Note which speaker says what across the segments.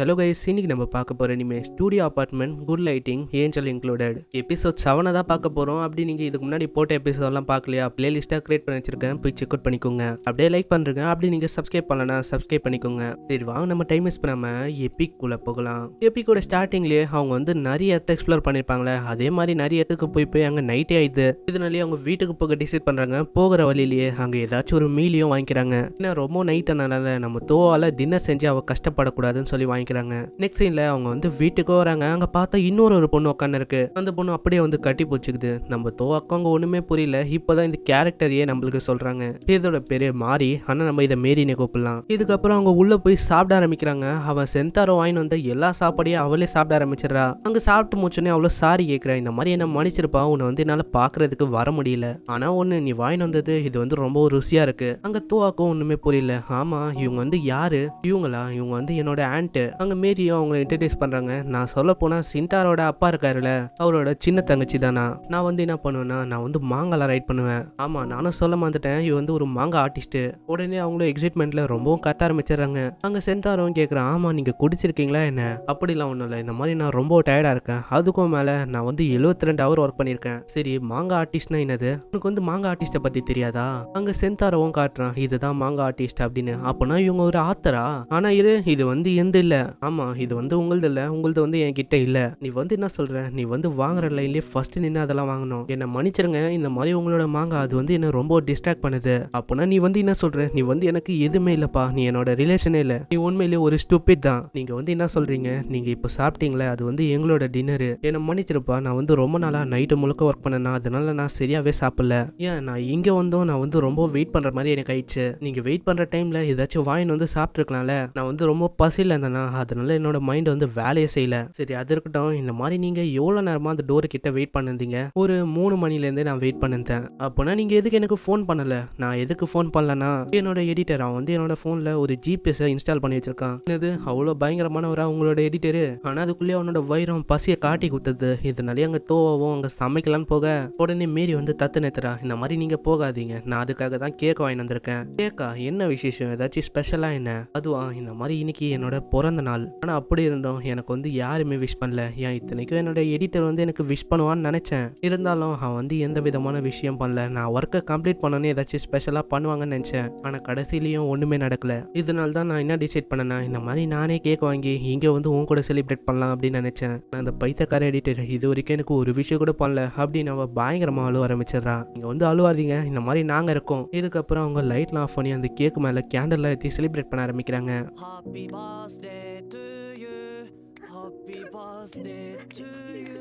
Speaker 1: Hello guys இன்னைக்கு நம்ம பார்க்க போகிற இனிமே ஸ்டூடியோ அப்பார்ட்மெண்ட் குட் லைட்டிங் ஏஞ்சல் இன்க்ளூடட் எபிசோட் செவனை தான் பார்க்க போகிறோம் அப்படி நீங்கள் இதுக்கு முன்னாடி போட்ட எபிசோடெல்லாம் பார்க்கலையா பிளேலிஸ்ட்டாக கிரியேட் பண்ணி வச்சிருக்கேன் போய் செக் அவுட் பண்ணிக்கோங்க அப்படியே லைக் பண்ணுறேங்க அப்படி நீங்கள் சப்ஸ்கிரைப் பண்ணலன்னா சப்ஸ்கிரைப் பண்ணிக்கோங்க சரி வாங்க நம்ம டைம் வேஸ்ட் பண்ணாமல் கூட போகலாம் எபிக்கோட ஸ்டார்டிங்லேயே அவங்க வந்து நிறைய இடத்த எக்ஸ்ப்ளோர் பண்ணியிருப்பாங்களே அதே மாதிரி நிறைய இடத்துக்கு போய் போய் அங்கே நைட்டே ஆயிடுது இதனாலேயே அவங்க வீட்டுக்கு போக டிசைட் பண்ணுறாங்க போகிற வழியிலேயே அங்கே ஏதாச்சும் ஒரு மீலியும் வாங்கிக்கிறாங்க ஏன்னா ரொம்ப ஆனால நம்ம தோவால் தினம் செஞ்சு அவள் கஷ்டப்படக்கூடாதுன்னு சொல்லி வாங்கி நினைக்கிறாங்க நெக்ஸ்ட் சீன்ல அவங்க வந்து வீட்டுக்கு வராங்க அங்க பார்த்தா இன்னொரு ஒரு பொண்ணு உட்காந்து இருக்கு அந்த பொண்ணு அப்படியே வந்து கட்டி போச்சுக்குது நம்ம தோ அக்காங்க ஒண்ணுமே புரியல இப்பதான் இந்த கேரக்டரையே நம்மளுக்கு சொல்றாங்க இதோட பேரு மாறி ஆனா நம்ம இதை மேரினே கூப்பிடலாம் இதுக்கப்புறம் அவங்க உள்ள போய் சாப்பிட ஆரம்பிக்கிறாங்க அவன் சென்தாரோ வாங்கிட்டு வந்த எல்லா சாப்பாடையும் அவளே சாப்பிட ஆரம்பிச்சிடறா அங்க சாப்பிட்டு முடிச்சோடனே அவ்வளோ சாரி கேட்கிறா இந்த மாதிரி என்ன மன்னிச்சிருப்பா உன்னை வந்து என்னால் பாக்குறதுக்கு வர முடியல ஆனால் ஒன்று நீ வாங்கிட்டு வந்தது இது வந்து ரொம்ப ருசியாக இருக்குது அங்கே தோவாக்கும் ஒன்றுமே புரியல ஆமாம் இவங்க வந்து யார் இவங்களா இவங்க வந்து என்னோட ஆண்ட் அங்கே மேரியும் அவங்களை இன்ட்ரடியூஸ் பண்ணுறாங்க நான் சொல்ல போனால் சிந்தாரோட அப்பா இருக்காருல்ல அவரோட சின்ன தங்கச்சி தானா நான் வந்து என்ன பண்ணுவேன்னா நான் வந்து மாங்காலாம் ரைட் பண்ணுவேன் ஆமாம் நானும் சொல்ல மாந்துட்டேன் இவன் வந்து ஒரு மாங்கா ஆர்டிஸ்ட்டு உடனே அவங்களும் எக்ஸைட்மெண்ட்டில் ரொம்பவும் கத்த ஆரம்பிச்சிடுறாங்க அங்கே செந்தாரம் கேட்குறேன் ஆமாம் நீங்கள் குடிச்சிருக்கீங்களா என்ன அப்படிலாம் ஒன்றும் இல்லை இந்த மாதிரி நான் ரொம்ப டயர்டாக இருக்கேன் அதுக்கும் மேலே நான் வந்து எழுபத்தி ரெண்டு ஹவர் ஒர்க் பண்ணியிருக்கேன் சரி மாங்காய் ஆர்டிஸ்ட்னா என்னது உனக்கு வந்து மாங்காய் ஆர்டிஸ்ட்டை பற்றி தெரியாதா அங்கே செந்தாரவும் காட்டுறான் இதுதான் மாங்கா ஆர்டிஸ்ட் அப்படின்னு அப்படின்னா இவங்க ஒரு ஆத்தரா ஆனால் இரு இது வந்து எந்த இல்லை ஆமாம் இது வந்து உங்களது இல்லை உங்களது வந்து என்கிட்ட இல்லை நீ வந்து என்ன சொல்கிற நீ வந்து வாங்குற லைன்லயே ஃபர்ஸ்ட் நின்று அதெல்லாம் வாங்கணும் என்ன மன்னிச்சிருங்க இந்த மாதிரி உங்களோட மாங்காய் அது வந்து என்ன ரொம்ப டிஸ்ட்ராக்ட் பண்ணுது அப்போனா நீ வந்து என்ன சொல்கிற நீ வந்து எனக்கு எதுவுமே இல்லைப்பா நீ என்னோட ரிலேஷனே இல்லை நீ உண்மையிலேயே ஒரு ஸ்டூபிட் தான் நீங்கள் வந்து என்ன சொல்கிறீங்க நீங்கள் இப்போ சாப்பிட்டீங்களே அது வந்து எங்களோட டின்னரு என்னை மன்னிச்சிருப்பா நான் வந்து ரொம்ப நாளாக நைட்டு முழுக்க ஒர்க் பண்ணேன்னா அதனால நான் சரியாகவே சாப்பிடல ஏன் நான் இங்கே வந்தோம் நான் வந்து ரொம்ப வெயிட் பண்ணுற மாதிரி எனக்கு ஆயிடுச்சு நீங்கள் வெயிட் பண்ணுற டைமில் ஏதாச்சும் வாயின் வந்து சாப்பிட்ருக்கலாம்ல நான் வந்து ரொம்ப பசியில் இருந்தேன்னா அதனால் என்னோட மைண்ட் வந்து வேலையை செய்யலை சரி அது இருக்கட்டும் இந்த மாதிரி நீங்கள் எவ்வளோ நேரமாக அந்த டோரு கிட்ட வெயிட் பண்ணிருந்தீங்க ஒரு மூணு இருந்தே நான் வெயிட் பண்ணிருந்தேன் அப்போனா நீங்கள் எதுக்கு எனக்கு ஃபோன் பண்ணலை நான் எதுக்கு ஃபோன் பண்ணலன்னா என்னோட எடிட்டர் அவன் வந்து என்னோட ஃபோனில் ஒரு ஜிபிஎஸ் இன்ஸ்டால் பண்ணி வச்சிருக்கான் இது அவ்வளோ பயங்கரமானவரா உங்களோட எடிட்டரு ஆனால் அதுக்குள்ளேயே அவனோட வயிறம் பசியை காட்டி கொடுத்தது இதனாலே அங்கே தோவவும் அங்கே சமைக்கலாம்னு போக உடனே மீறி வந்து தத்து நேத்துறா இந்த மாதிரி நீங்கள் போகாதீங்க நான் அதுக்காக தான் கேக் வாங்கி வந்திருக்கேன் கேக்கா என்ன விசேஷம் ஏதாச்சும் ஸ்பெஷலாக என்ன அதுவா இந்த மாதிரி இன்னைக்கு என்னோட பிறந்த நாள் ஆனால் அப்படி இருந்தோம் எனக்கு வந்து யாருமே விஷ் பண்ணல ஏன் இத்தனைக்கும் என்னோட எடிட்டர் வந்து எனக்கு விஷ் பண்ணுவான்னு நினச்சேன் இருந்தாலும் அவன் வந்து எந்த விதமான விஷயம் பண்ணல நான் ஒர்க்கை கம்ப்ளீட் பண்ணோன்னு ஏதாச்சும் ஸ்பெஷலாக பண்ணுவாங்கன்னு நினச்சேன் ஆனால் கடைசிலையும் ஒன்றுமே நடக்கல இதனால தான் நான் என்ன டிசைட் பண்ணேன்னா இந்த மாதிரி நானே கேக் வாங்கி இங்கே வந்து உன் கூட செலிப்ரேட் பண்ணலாம் அப்படின்னு நினச்சேன் நான் அந்த பைத்தக்கார எடிட்டர் இது வரைக்கும் எனக்கு ஒரு விஷயம் கூட பண்ணல அப்படின்னு அவன் பயங்கரமாக அழுவ ஆரம்பிச்சிடறான் இங்கே வந்து அழுவாதீங்க இந்த மாதிரி நாங்கள் இருக்கோம் இதுக்கப்புறம் அவங்க லைட்லாம் ஆஃப் பண்ணி அந்த கேக் மேலே கேண்டல்லாம் ஏற்றி செலிப்ரேட் பண்ண ஆரம்பிக்கிறாங்க happy birthday Happy birthday to you.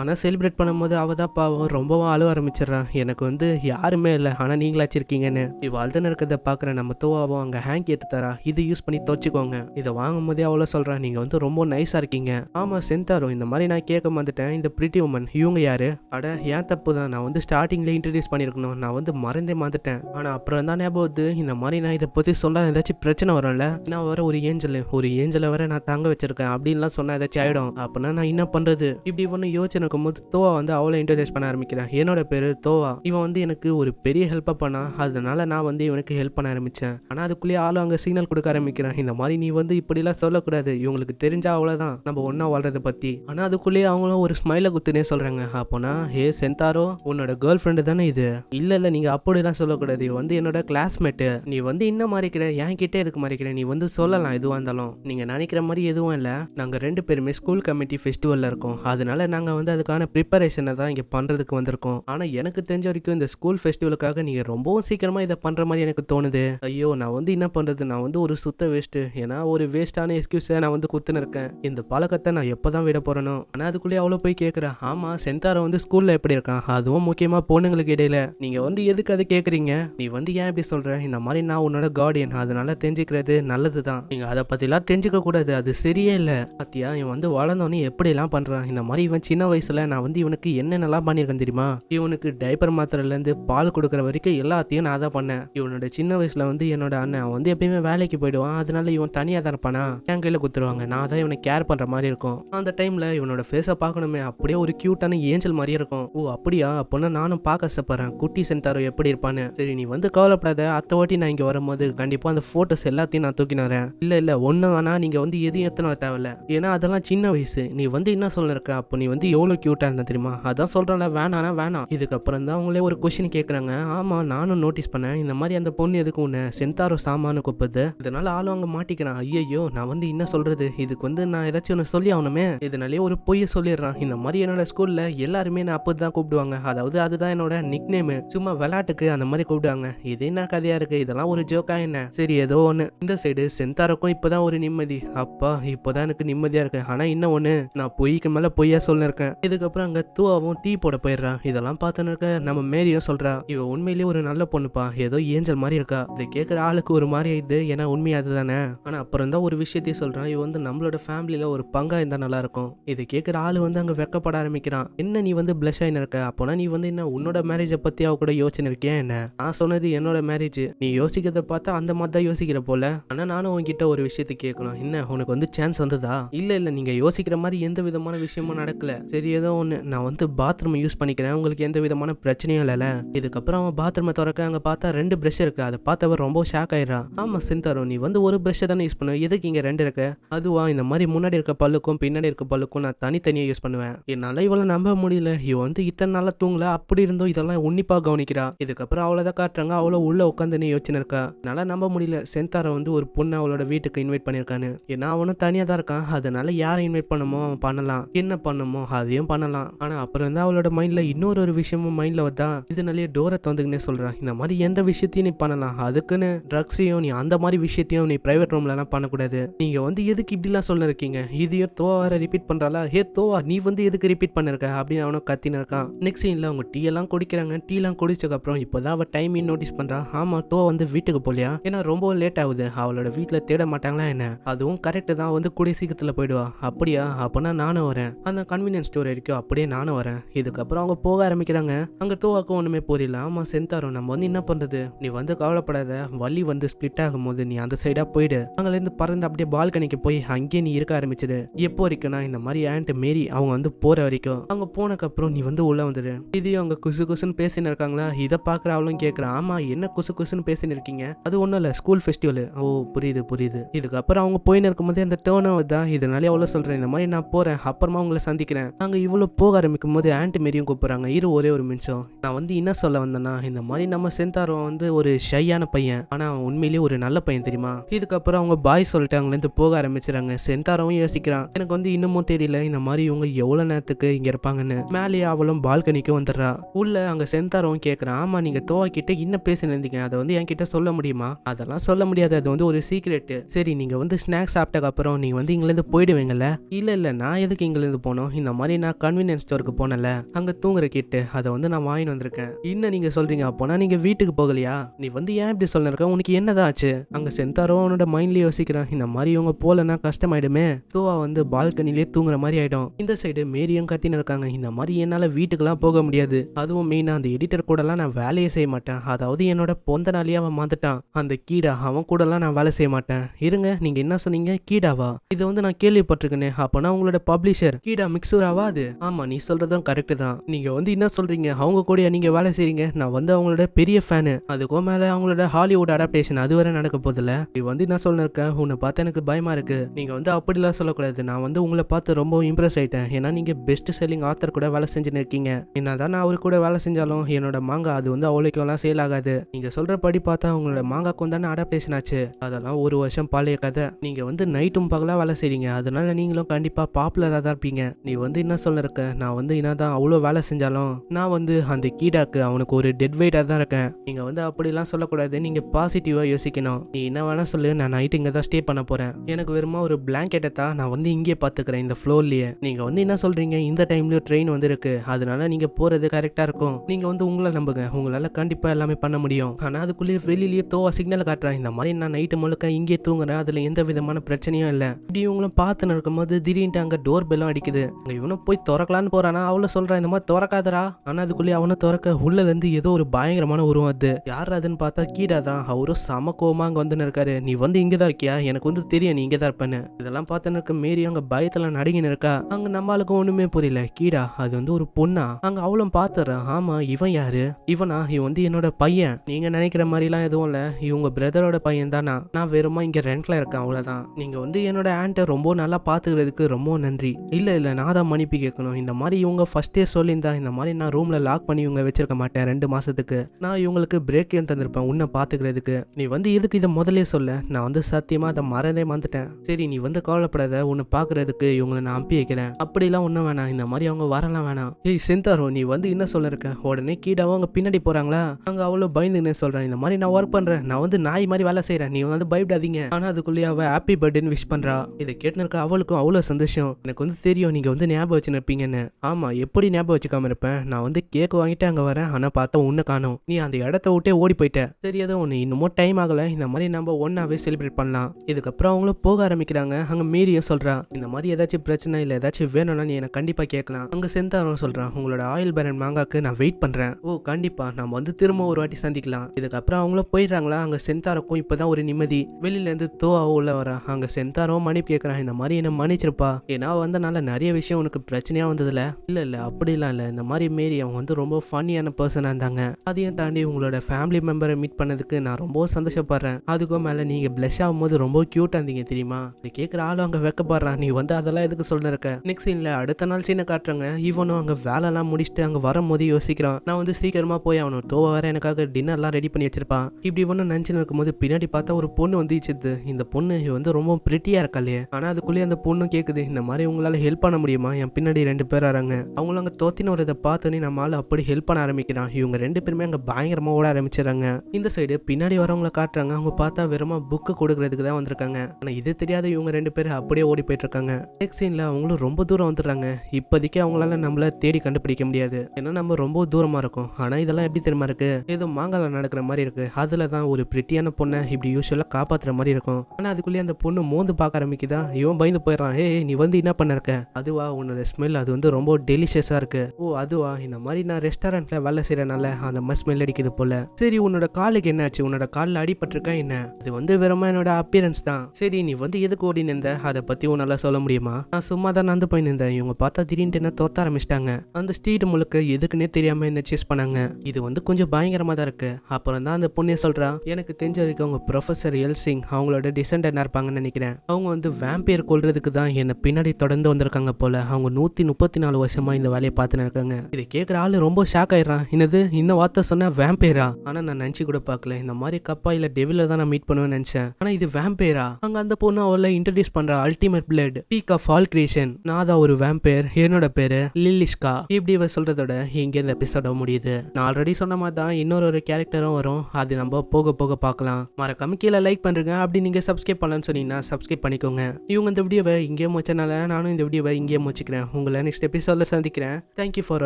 Speaker 1: ஆனால் செலிப்ரேட் பண்ணும்போது அவள் தான் பாவம் ரொம்பவும் அழுவ ஆரம்பிச்சிடறான் எனக்கு வந்து யாருமே இல்லை ஆனால் நீங்களா இருக்கீங்கன்னு இவள் இருக்கிறத பார்க்குற நம்ம தோவாவும் அங்கே ஹேங்க் ஏற்று தரா இது யூஸ் பண்ணி துவச்சிக்கோங்க இதை வாங்கும் போதே அவ்வளோ சொல்கிறேன் நீங்கள் வந்து ரொம்ப நைஸாக இருக்கீங்க ஆமாம் சென்தாரோ இந்த மாதிரி நான் கேட்க வந்துட்டேன் இந்த பிரிட்டி உமன் இவங்க யாரு அட ஏன் தப்பு தான் நான் வந்து ஸ்டார்டிங்லேயே இன்ட்ரடியூஸ் பண்ணியிருக்கணும் நான் வந்து மறந்தே மாந்துட்டேன் ஆனால் அப்புறம் தான் ஞாபகம் வந்து இந்த மாதிரி நான் இதை பற்றி சொன்னால் ஏதாச்சும் பிரச்சனை வரும்ல நான் வர ஒரு ஏஞ்சல் ஒரு ஏஞ்சலை வர நான் தங்க வச்சிருக்கேன் அப்படின்லாம் சொன்னால் ஏதாச்சும் ஆகிடும் அப்படின்னா நான் என்ன பண்ணுறது இப்படி ஒன்று யோசிச்சு டென்ஷன் போது தோவா வந்து அவளை இன்ட்ரடியூஸ் பண்ண ஆரம்பிக்கிறான் என்னோட பேரு தோவா இவன் வந்து எனக்கு ஒரு பெரிய ஹெல்ப்பை பண்ணா அதனால நான் வந்து இவனுக்கு ஹெல்ப் பண்ண ஆரம்பித்தேன் ஆனால் அதுக்குள்ளேயே ஆளும் அங்கே சிக்னல் கொடுக்க ஆரம்பிக்கிறான் இந்த மாதிரி நீ வந்து இப்படிலாம் சொல்லக்கூடாது இவங்களுக்கு தெரிஞ்சா அவ்வளோதான் நம்ம ஒன்றா வாழ்றதை பற்றி ஆனால் அதுக்குள்ளேயே அவங்களும் ஒரு ஸ்மைலை குத்துனே சொல்கிறாங்க அப்போனா ஹே சென்தாரோ உன்னோட கேர்ள் ஃப்ரெண்டு தானே இது இல்லை இல்லை நீங்கள் அப்படிலாம் சொல்லக்கூடாது இவன் வந்து என்னோட கிளாஸ்மேட்டு நீ வந்து இன்னும் மறைக்கிற என் கிட்டே எதுக்கு மறைக்கிற நீ வந்து சொல்லலாம் எதுவாக இருந்தாலும் நீங்கள் நினைக்கிற மாதிரி எதுவும் இல்லை நாங்கள் ரெண்டு பேருமே ஸ்கூல் கமிட்டி ஃபெஸ்டிவலில் இருக்கோம் அதனால நாங்கள் வந்து வந்து அதுக்கான ப்ரிப்பரேஷனை தான் இங்கே பண்ணுறதுக்கு வந்திருக்கோம் ஆனால் எனக்கு தெரிஞ்ச வரைக்கும் இந்த ஸ்கூல் ஃபெஸ்டிவலுக்காக நீங்கள் ரொம்பவும் சீக்கிரமாக இதை பண்ணுற மாதிரி எனக்கு தோணுது ஐயோ நான் வந்து என்ன பண்ணுறது நான் வந்து ஒரு சுத்த வேஸ்ட்டு ஏன்னா ஒரு வேஸ்ட்டான எக்ஸ்கியூஸை நான் வந்து குத்துன்னு இருக்கேன் இந்த பழக்கத்தை நான் எப்போ தான் விட போகிறனோ ஆனால் அதுக்குள்ளேயே அவ்வளோ போய் கேட்குறேன் ஆமாம் சென்தாரை வந்து ஸ்கூலில் எப்படி இருக்கான் அதுவும் முக்கியமாக பொண்ணுங்களுக்கு இடையில நீங்கள் வந்து எதுக்கு அதை கேட்குறீங்க நீ வந்து ஏன் இப்படி சொல்கிற இந்த மாதிரி நான் உன்னோட கார்டியன் அதனால தெரிஞ்சுக்கிறது நல்லது தான் நீங்கள் அதை பற்றிலாம் தெரிஞ்சுக்க கூடாது அது சரியே இல்லை பார்த்தியா இவன் வந்து வளர்ந்தோன்னே எப்படிலாம் பண்ணுறான் இந்த மாதிரி இவன் சின்ன வயசு வயசில் நான் வந்து இவனுக்கு என்னென்னலாம் பண்ணியிருக்கேன் தெரியுமா இவனுக்கு டைப்பர் மாத்திரையிலேருந்து பால் கொடுக்குற வரைக்கும் எல்லாத்தையும் நான் தான் பண்ணேன் இவனோட சின்ன வயசில் வந்து என்னோட அண்ணன் அவன் வந்து எப்பயுமே வேலைக்கு போயிடுவான் அதனால இவன் தனியாக தான் இருப்பானா என் கையில் கொடுத்துருவாங்க நான் தான் இவனை கேர் பண்ணுற மாதிரி இருக்கும் அந்த டைமில் இவனோட ஃபேஸை பார்க்கணுமே அப்படியே ஒரு க்யூட்டான ஏஞ்சல் மாதிரியே இருக்கும் ஓ அப்படியா அப்போனா நானும் பார்க்க சப்பறேன் குட்டி சென்டாரோ எப்படி இருப்பான்னு சரி நீ வந்து கவலைப்படாத அத்த வாட்டி நான் இங்கே வரும்போது கண்டிப்பாக அந்த ஃபோட்டோஸ் எல்லாத்தையும் நான் தூக்கினாரேன் இல்லை இல்லை ஒன்று வேணா நீங்கள் வந்து எதுவும் எத்தனை தேவையில்ல ஏன்னா அதெல்லாம் சின்ன வயசு நீ வந்து என்ன சொல்லிருக்க அப்போ நீ வந்து எவ்வளோ எவ்வளோ க்யூட்டாக இருந்தேன் தெரியுமா அதான் சொல்கிறேன்ல வேணானா வேணாம் இதுக்கப்புறம் தான் அவங்களே ஒரு கொஷின் கேட்குறாங்க ஆமாம் நானும் நோட்டீஸ் பண்ணேன் இந்த மாதிரி அந்த பொண்ணு எதுக்கு ஒன்று சென்தாரோ சாமானு கூப்பிடுது இதனால் ஆளும் அவங்க மாட்டிக்கிறான் ஐயோ நான் வந்து என்ன சொல்கிறது இதுக்கு வந்து நான் ஏதாச்சும் ஒன்று சொல்லி ஆகணுமே இதனாலே ஒரு பொய்யை சொல்லிடுறான் இந்த மாதிரி என்னோட ஸ்கூலில் எல்லாருமே நான் அப்போ தான் கூப்பிடுவாங்க அதாவது அதுதான் என்னோட நிக் நேமு சும்மா விளாட்டுக்கு அந்த மாதிரி கூப்பிடுவாங்க இது என்ன கதையாக இருக்குது இதெல்லாம் ஒரு ஜோக்கா என்ன சரி ஏதோ ஒன்று இந்த சைடு சென்தாருக்கும் இப்போதான் ஒரு நிம்மதி அப்பா இப்போதான் எனக்கு நிம்மதியாக இருக்கு ஆனால் இன்னும் ஒன்று நான் பொய்க்கு மேலே பொய்யா சொல்லியிருக்கேன் இதுக்கப்புறம் அங்கே தூவாவும் டீ போட போயிடுறான் இதெல்லாம் பார்த்துன்னு நம்ம மேரியும் சொல்கிறா இவ உண்மையிலேயே ஒரு நல்ல பொண்ணுப்பா ஏதோ ஏஞ்சல் மாதிரி இருக்கா இதை கேட்குற ஆளுக்கு ஒரு மாதிரி இது ஏன்னா உண்மையாக தானே ஆனால் அப்புறம் தான் ஒரு விஷயத்தையும் சொல்கிறான் இவ வந்து நம்மளோட ஃபேமிலியில ஒரு பங்காக இருந்தால் நல்லாயிருக்கும் இதை கேட்குற ஆளு வந்து அங்கே வெக்கப்பட ஆரம்பிக்கிறான் என்ன நீ வந்து பிளஷ் ஆயின இருக்க அப்போனா நீ வந்து என்ன உன்னோட மேரேஜை பத்தி அவ கூட யோசனை இருக்கியா என்ன நான் சொன்னது என்னோட மேரேஜ் நீ யோசிக்கிறத பார்த்தா அந்த மாதிரி தான் யோசிக்கிற போல ஆனால் நானும் உங்ககிட்ட ஒரு விஷயத்தை கேட்கணும் என்ன உனக்கு வந்து சான்ஸ் வந்ததா இல்லை இல்லை நீங்க யோசிக்கிற மாதிரி எந்த விதமான விஷயமும் நடக்கல சரி ஏதோ ஒன்று நான் வந்து பாத்ரூமை யூஸ் பண்ணிக்கிறேன் உங்களுக்கு எந்த விதமான பிரச்சனையும் இல்லைல்ல இதுக்கப்புறம் அவன் பாத்ரூமை திறக்க அங்கே பார்த்தா ரெண்டு ப்ரெஷ் இருக்குது அதை பார்த்தவர் ரொம்ப ஷாக் ஆயிடுறான் ஆமாம் சிந்தரும் நீ வந்து ஒரு ப்ரெஷ்ஷை தானே யூஸ் பண்ணுவேன் எதுக்கு இங்கே ரெண்டு இருக்கு அதுவா இந்த மாதிரி முன்னாடி இருக்க பல்லுக்கும் பின்னாடி இருக்க பல்லுக்கும் நான் தனித்தனியாக யூஸ் பண்ணுவேன் என்னால் இவ்வளோ நம்ப முடியல இவ வந்து இத்தனை நாளாக தூங்கல அப்படி இருந்தோ இதெல்லாம் உன்னிப்பாக கவனிக்கிறா இதுக்கப்புறம் அவ்வளோதான் காட்டுறாங்க அவ்வளோ உள்ளே உட்காந்து நீ யோசிச்சுருக்கா இருக்கா என்னால் நம்ப முடியல செந்தாரோ வந்து ஒரு பொண்ணு அவளோட வீட்டுக்கு இன்வைட் பண்ணியிருக்கானு ஏன்னா அவனும் தனியாக தான் இருக்கான் அதனால யாரை இன்வைட் பண்ணமோ அவன் பண்ணலாம் என்ன பண்ணமோ அதையும் விஷயம் பண்ணலாம் ஆனால் அப்புறம் தான் அவளோட மைண்டில் இன்னொரு ஒரு விஷயமும் மைண்டில் வந்தா இதனாலேயே டோரை தந்துக்குன்னே சொல்கிறான் இந்த மாதிரி எந்த விஷயத்தையும் நீ பண்ணலாம் அதுக்குன்னு ட்ரக்ஸையும் நீ அந்த மாதிரி விஷயத்தையும் நீ ப்ரைவேட் ரூம்லலாம் பண்ணக்கூடாது நீங்கள் வந்து எதுக்கு இப்படிலாம் சொல்ல இருக்கீங்க இதையும் தோவார ரிப்பீட் பண்ணுறாளா ஹே தோவா நீ வந்து எதுக்கு ரிப்பீட் பண்ணிருக்க அப்படின்னு அவனும் கத்தின இருக்கான் நெக்ஸ்ட் சீன்ல அவங்க டீ எல்லாம் குடிக்கிறாங்க எல்லாம் குடிச்சதுக்கப்புறம் இப்போ தான் அவள் டைமிங் நோட்டீஸ் பண்ணுறான் ஆமா தோ வந்து வீட்டுக்கு போலியா ஏன்னா ரொம்ப லேட் ஆகுது அவளோட வீட்டில் தேட மாட்டாங்களா என்ன அதுவும் கரெக்ட் தான் வந்து கூடிய சீக்கிரத்தில் போயிடுவா அப்படியா அப்பனா நானும் வரேன் அந்த கன்வீனியன் ஸ்டோர் வரைக்கும் அப்படியே நானும் வரேன் இதுக்கப்புறம் அவங்க போக ஆரம்பிக்கிறாங்க அங்க தோவாக்கும் ஒண்ணுமே புரியல ஆமா செந்தாரும் நம்ம வந்து என்ன பண்றது நீ வந்து கவலைப்படாத வலி வந்து ஸ்பிளிட் ஆகும் போது நீ அந்த சைடா போயிடு அங்கல இருந்து பறந்து அப்படியே பால்கனிக்கு போய் அங்கேயே நீ இருக்க ஆரம்பிச்சது எப்போ இருக்குன்னா இந்த மாதிரி ஆண்ட் மேரி அவங்க வந்து போற வரைக்கும் அவங்க அப்புறம் நீ வந்து உள்ள வந்துடு இதையும் அவங்க குசு குசுன்னு பேசின்னு இருக்காங்களா இதை பாக்குற அவளும் கேட்கறான் ஆமா என்ன குசு குசுன்னு பேசினு இருக்கீங்க அது ஒண்ணும் இல்லை ஸ்கூல் ஃபெஸ்டிவல் ஓ புரியுது புரியுது இதுக்கப்புறம் அவங்க போயின்னு இருக்கும்போது அந்த டேர்ன் ஆகுதா இதனால அவ்வளோ சொல்கிறேன் இந்த மாதிரி நான் போறேன் அப்புறமா உங்களை சந்திக்கிறேன் நாங்கள் இவ்வளோ போக ஆரம்பிக்கும் போது ஆன்ட்டி மாரியும் கூப்பிட்றாங்க இரு ஒரே ஒரு நிமிஷம் நான் வந்து என்ன சொல்ல வந்தேன்னா இந்த மாதிரி நம்ம செந்தாரோ வந்து ஒரு ஷையான பையன் ஆனால் அவன் உண்மையிலேயே ஒரு நல்ல பையன் தெரியுமா இதுக்கப்புறம் அவங்க பாய் சொல்லிட்டாங்களேருந்து போக ஆரம்பிச்சிடறாங்க செந்தாரவும் யோசிக்கிறான் எனக்கு வந்து இன்னமும் தெரியல இந்த மாதிரி இவங்க எவ்வளோ நேரத்துக்கு இங்கே இருப்பாங்கன்னு மேலேயே அவளும் பால்கனிக்கு வந்துடுறா உள்ள அங்கே சென்தாரவும் கேட்குறான் ஆமாம் நீங்கள் தோவா இன்னும் இன்னும் பேசினிருந்தீங்க அதை வந்து என்கிட்ட சொல்ல முடியுமா அதெல்லாம் சொல்ல முடியாது அது வந்து ஒரு சீக்ரெட்டு சரி நீங்கள் வந்து ஸ்நாக்ஸ் சாப்பிட்டக்கப்புறம் நீங்கள் வந்து இங்கிலேருந்து போயிடுவீங்கல்ல இல்லை இல்லை நான் எதுக்கு இங்கிலேருந்து போனோம் இந்த மாதிரி நான் கன்வீனியன்ஸ் ஸ்டோருக்கு போனல அங்க தூங்குற கிட்டு அதை வந்து நான் வாங்கி வந்திருக்கேன் இன்னும் நீங்க சொல்றீங்க அப்போனா நீங்க வீட்டுக்கு போகலையா நீ வந்து ஏன் இப்படி சொல்லிருக்க உனக்கு என்னதான் ஆச்சு அங்க சென்தாரோ அவனோட மைண்ட்ல யோசிக்கிறான் இந்த மாதிரி இவங்க போலன்னா கஷ்டமாயிடுமே தூவா வந்து பால்கனிலே தூங்குற மாதிரி ஆயிடும் இந்த சைடு மேரியும் கத்தின்னு இருக்காங்க இந்த மாதிரி என்னால வீட்டுக்கெல்லாம் போக முடியாது அதுவும் மெயினா அந்த எடிட்டர் கூடலாம் நான் வேலையே செய்ய மாட்டேன் அதாவது என்னோட பொந்த நாளையே அவன் மாந்துட்டான் அந்த கீடா அவன் கூடலாம் நான் வேலை செய்ய மாட்டேன் இருங்க நீங்க என்ன சொன்னீங்க கீடாவா இதை வந்து நான் கேள்விப்பட்டிருக்கேன் அப்போனா உங்களோட பப்ளிஷர் கீடா மிக்சூராவா அது ஆமா நீ சொல்றதும் கரெக்ட் தான் நீங்க வந்து என்ன சொல்றீங்க அவங்க கூட நீங்க வேலை செய்றீங்க நான் வந்து அவங்களோட பெரிய ஃபேனு அதுக்கும் மேல அவங்களோட ஹாலிவுட் அடாப்டேஷன் அது வரை நடக்க போதில்ல நீ வந்து என்ன சொல்லிருக்க உன்னை பார்த்தா எனக்கு பயமா இருக்கு நீங்க வந்து அப்படிலாம் சொல்லக்கூடாது நான் வந்து உங்களை பார்த்து ரொம்ப இம்ப்ரெஸ் ஆயிட்டேன் ஏன்னா நீங்க பெஸ்ட் செல்லிங் ஆத்தர் கூட வேலை செஞ்சுன்னு இருக்கீங்க என்னதான் நான் அவரு கூட வேலை செஞ்சாலும் என்னோட மாங்காய் அது வந்து எல்லாம் சேல் ஆகாது நீங்க சொல்றபடி பார்த்தா உங்களோட மாங்காக்கும் தானே அடாப்டேஷன் ஆச்சு அதெல்லாம் ஒரு வருஷம் பழைய கதை நீங்க வந்து நைட்டும் பகலா வேலை செய்றீங்க அதனால நீங்களும் கண்டிப்பா பாப்புலரா தான் இருப்பீங்க நீ வந்து என்ன சொல்ல இருக்கேன் நான் வந்து என்னதான் அவ்வளோ வேலை செஞ்சாலும் நான் வந்து அந்த கீடாக்கு அவனுக்கு ஒரு டெட் வெயிட்டாக தான் இருக்கேன் நீங்கள் வந்து அப்படிலாம் சொல்லக்கூடாது நீங்கள் பாசிட்டிவாக யோசிக்கணும் நீ என்ன வேணால் சொல்லு நான் நைட்டு இங்கே தான் ஸ்டே பண்ண போகிறேன் எனக்கு வெறுமா ஒரு பிளாங்கெட்டை தான் நான் வந்து இங்கே பார்த்துக்கிறேன் இந்த ஃப்ளோர்லேயே நீங்கள் வந்து என்ன சொல்கிறீங்க இந்த டைம்லேயும் ட்ரெயின் வந்து இருக்கு அதனால நீங்கள் போகிறது கரெக்டாக இருக்கும் நீங்கள் வந்து உங்களை நம்புங்க உங்களால் கண்டிப்பாக எல்லாமே பண்ண முடியும் ஆனால் அதுக்குள்ளேயே வெளியிலேயே தோவா சிக்னல் காட்டுறேன் இந்த மாதிரி நான் நைட்டு முழுக்க இங்கே தூங்குறேன் அதில் எந்த விதமான பிரச்சனையும் இல்லை இப்படி இவங்களும் பார்த்து நடக்கும்போது திடீர்னு அங்கே டோர் பெல்லாம் அடிக்குது இவனும் போய் திறக்கலான்னு போறானா அவளை சொல்றான் இந்த மாதிரி திறக்காதரா ஆனால் அதுக்குள்ளேயே அவனை திறக்க இருந்து ஏதோ ஒரு பயங்கரமான உருவம் அது யார் அதுன்னு பார்த்தா கீடா தான் அவரும் சம கோமா அங்கே வந்துன்னு இருக்காரு நீ வந்து இங்கே தான் இருக்கியா எனக்கு வந்து தெரியும் நீ இங்கே தான் இருப்பேன்னு இதெல்லாம் பார்த்தேன்னு மீறி அங்க அங்கே பயத்தில் நடுங்கின்னு இருக்கா அங்கே நம்மளுக்கும் ஒன்றுமே புரியல கீடா அது வந்து ஒரு பொண்ணா அங்கே அவளும் பார்த்துறேன் ஆமாம் இவன் யாரு இவனா இவன் வந்து என்னோட பையன் நீங்கள் நினைக்கிற மாதிரிலாம் எதுவும் இல்லை இவங்க பிரதரோட பையன் தானா நான் வெறுமா இங்கே ரெண்டில் இருக்கேன் அவ்வளவுதான் நீங்கள் வந்து என்னோட ஆண்ட ரொம்ப நல்லா பாத்துக்கிறதுக்கு ரொம்ப நன்றி இல்லை இல்லை நான் தான் மன்னிப்பு கேட்கணும் இந்த மாதிரி இவங்க ஃபஸ்ட்டே சொல்லியிருந்தா இந்த மாதிரி நான் ரூமில் லாக் பண்ணி இவங்க வச்சிருக்க மாட்டேன் ரெண்டு மாதத்துக்கு நான் இவங்களுக்கு பிரேக் ஏன் தந்திருப்பேன் உன்னை பார்த்துக்கிறதுக்கு நீ வந்து எதுக்கு இதை முதலே சொல்ல நான் வந்து சத்தியமாக அதை மறந்தே மறந்துட்டேன் சரி நீ வந்து கவலைப்படாத உன்னை பாக்குறதுக்கு இவங்களை நான் அம்பி வைக்கிறேன் அப்படிலாம் ஒன்றும் வேணாம் இந்த மாதிரி அவங்க வரலாம் வேணாம் ஏய் செந்தாரோ நீ வந்து என்ன சொல்ல இருக்க உடனே கீடாவும் அவங்க பின்னாடி போகிறாங்களா அங்கே அவ்வளோ பயந்துன்னு சொல்கிறேன் இந்த மாதிரி நான் ஒர்க் பண்ணுறேன் நான் வந்து நாய் மாதிரி வேலை செய்கிறேன் நீ வந்து பயப்படாதீங்க ஆனால் அதுக்குள்ளேயே அவள் ஹாப்பி பர்த்டேன்னு விஷ் பண்ணுறா இதை கேட்டுன்னு இருக்க அவளுக்கும் அவ்வளோ சந்தோஷம் எனக்கு வந்து தெரியும் நீங்கள் வந்து ஞாபகம் வச்சு வச்சுன்னு இருப்பீங்கன்னு ஆமாம் எப்படி ஞாபகம் வச்சுக்காம இருப்பேன் நான் வந்து கேக் வாங்கிட்டு அங்கே வரேன் ஆனால் பார்த்தா உன்னை காணும் நீ அந்த இடத்த விட்டே ஓடி போயிட்ட தெரியாத ஒன்று இன்னமும் டைம் ஆகலை இந்த மாதிரி நம்ம ஒன்றாவே செலிப்ரேட் பண்ணலாம் இதுக்கப்புறம் அவங்களும் போக ஆரம்பிக்கிறாங்க அங்கே மீறியும் சொல்கிறான் இந்த மாதிரி ஏதாச்சும் பிரச்சனை இல்லை ஏதாச்சும் வேணும்னா நீ என்னை கண்டிப்பாக கேட்கலாம் அங்கே செந்தாரம் சொல்கிறான் உங்களோட ஆயில் பேரன் மாங்காக்கு நான் வெயிட் பண்ணுறேன் ஓ கண்டிப்பாக நம்ம வந்து திரும்ப ஒரு வாட்டி சந்திக்கலாம் இதுக்கப்புறம் அவங்களும் போயிடுறாங்களா அங்கே செந்தாரக்கும் இப்போ தான் ஒரு நிம்மதி வெளியிலேருந்து தோவா உள்ள வரா அங்கே செந்தாரம் மன்னிப்பு கேட்குறான் இந்த மாதிரி என்ன மன்னிச்சிருப்பா ஏன்னா வந்தனால நிறைய விஷயம் உனக்கு பிரச்சனை பிரச்சனையாக வந்ததில்ல இல்லை இல்லை அப்படிலாம் இல்லை இந்த மாதிரி மாரி அவங்க வந்து ரொம்ப ஃபன்னியான பர்சனாக இருந்தாங்க அதையும் தாண்டி உங்களோட ஃபேமிலி மெம்பரை மீட் பண்ணதுக்கு நான் ரொம்ப சந்தோஷப்படுறேன் அதுக்கும் மேலே நீங்கள் பிளஷ் ஆகும்போது ரொம்ப க்யூட்டாக இருந்தீங்க தெரியுமா இது கேட்குற ஆளும் அங்கே வெக்கப்படுறான் நீ வந்து அதெல்லாம் எதுக்கு சொல்லிருக்க நெக்ஸ்ட் சீனில் அடுத்த நாள் சீனை காட்டுறாங்க ஈவனும் அங்கே வேலைலாம் முடிச்சுட்டு அங்கே வரும்போது யோசிக்கிறான் நான் வந்து சீக்கிரமாக போய் அவனும் தோவ வேற எனக்காக டின்னர்லாம் ரெடி பண்ணி வச்சிருப்பான் இப்படி ஒன்று நினச்சின்னு போது பின்னாடி பார்த்தா ஒரு பொண்ணு வந்து இச்சுது இந்த பொண்ணு வந்து ரொம்ப பிரிட்டியாக இருக்கா இல்லையே ஆனால் அதுக்குள்ளேயே அந்த பொண்ணு கேட்குது இந்த மாதிரி உங்களால் ஹெல்ப் பண்ண முடியுமா என் பின்னாடி ரெண்டு பேர் வராங்க அவங்கள அங்கே தோத்தின ஒரு இதை பார்த்தோன்னே நம்ம ஆள் அப்படி ஹெல்ப் பண்ண ஆரம்பிக்கிறான் இவங்க ரெண்டு பேருமே அங்கே பயங்கரமாக ஓட ஆரம்பிச்சிடறாங்க இந்த சைடு பின்னாடி வரவங்களை காட்டுறாங்க அவங்க பார்த்தா வெறுமா புக்கு கொடுக்கறதுக்கு தான் வந்திருக்காங்க ஆனால் இது தெரியாத இவங்க ரெண்டு பேரும் அப்படியே ஓடி போயிட்டு இருக்காங்க நெக்ஸ்ட் சீனில் அவங்களும் ரொம்ப தூரம் வந்துடுறாங்க இப்போதைக்கு அவங்களால நம்மள தேடி கண்டுபிடிக்க முடியாது ஏன்னா நம்ம ரொம்ப தூரமாக இருக்கும் ஆனால் இதெல்லாம் எப்படி தெரியுமா இருக்கு ஏதோ மாங்கால நடக்கிற மாதிரி இருக்கு அதில் தான் ஒரு பிரிட்டியான பொண்ணை இப்படி யூஸ்வலாக காப்பாற்றுற மாதிரி இருக்கும் ஆனால் அதுக்குள்ளேயே அந்த பொண்ணு மோந்து பார்க்க ஆரம்பிக்குதா இவன் பயந்து போயிடறான் ஏ நீ வந்து என்ன பண்ண இருக்க அதுவா உன்னோட ஸ்மெல் அது வந்து ரொம்ப டெலிஷியஸாக இருக்குது ஓ அதுவா இந்த மாதிரி நான் ரெஸ்டாரண்ட்டில் வேலை செய்கிறனால அந்த மஸ் ஸ்மெல் அடிக்குது போல சரி உன்னோட காலுக்கு என்னாச்சு உன்னோட காலில் அடிபட்டிருக்கா என்ன அது வந்து வெறும் என்னோட அப்பியரன்ஸ் தான் சரி நீ வந்து எதுக்கு ஓடி நின்ந்த அதை பற்றி உன்னால சொல்ல முடியுமா நான் சும்மா தான் நடந்து போய் நின்ந்தேன் இவங்க பார்த்தா திடீர்னு என்ன தோத்த ஆரம்பிச்சிட்டாங்க அந்த ஸ்ட்ரீட் முழுக்க எதுக்குன்னே தெரியாமல் என்ன சேஸ் பண்ணாங்க இது வந்து கொஞ்சம் பயங்கரமாக தான் இருக்குது அப்புறம் தான் அந்த பொண்ணே சொல்கிறா எனக்கு தெரிஞ்ச வரைக்கும் அவங்க ப்ரொஃபஸர் சிங் அவங்களோட என்ன இருப்பாங்கன்னு நினைக்கிறேன் அவங்க வந்து வேம்பியர் கொள்றதுக்கு தான் என்னை பின்னாடி தொடர்ந்து வந்திருக்காங்க போல அவங்க நூற்றி முப்பத்தி நாலு வருஷமாக இந்த வேலையை பார்த்துன்னு இருக்காங்க இதை கேட்குற ஆள் ரொம்ப ஷாக் ஆயிடுறான் என்னது இன்னும் வார்த்தை சொன்னால் வேம்பேரா ஆனால் நான் நினச்சி கூட பார்க்கல இந்த மாதிரி கப்பா இல்லை டெவில தான் நான் மீட் பண்ணுவேன்னு நினச்சேன் ஆனால் இது வேம்பேரா அங்கே அந்த பொண்ணு அவளை இன்ட்ரடியூஸ் பண்ணுற ultimate blood peak of all creation நான் தான் ஒரு வேம்பேர் என்னோட பேர் லில்லிஷ்கா இப்படி இவர் சொல்கிறதோட இங்கே இந்த எபிசோட முடியுது நான் ஆல்ரெடி சொன்ன மாதிரி தான் இன்னொரு ஒரு கேரக்டரும் வரும் அது நம்ம போக போக பார்க்கலாம் மறக்காம கீழே லைக் பண்ணுறேங்க அப்படி நீங்கள் சப்ஸ்கிரைப் பண்ணலன்னு சொன்னீங்கன்னா சப்ஸ்கிரைப் பண்ணிக்கோங்க இவங்க இந்த வீடியோவை இங்கேயே வச்சனால நானும் இந்த வீடியோவை இங்கேயே வச்சுக்கிறேன் உங்களை நெக்ஸ்ட் எபிசோடில் சந்திக்கிறேன் தேங்க்யூ ஃபார்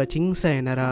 Speaker 1: வாட்சிங் சயனரா